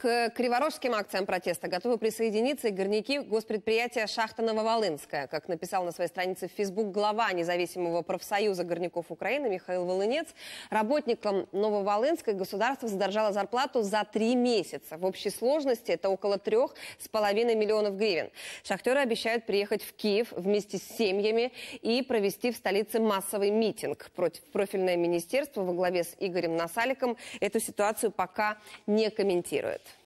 К криворожским акциям протеста готовы присоединиться и горняки госпредприятия «Шахта Нововолынская». Как написал на своей странице в Фейсбук глава независимого профсоюза горняков Украины Михаил Волынец, работникам Нововолынской государство задержало зарплату за три месяца. В общей сложности это около трех с половиной миллионов гривен. Шахтеры обещают приехать в Киев вместе с семьями и провести в столице массовый митинг. Против профильное министерство во главе с Игорем Насаликом эту ситуацию пока не комментирует.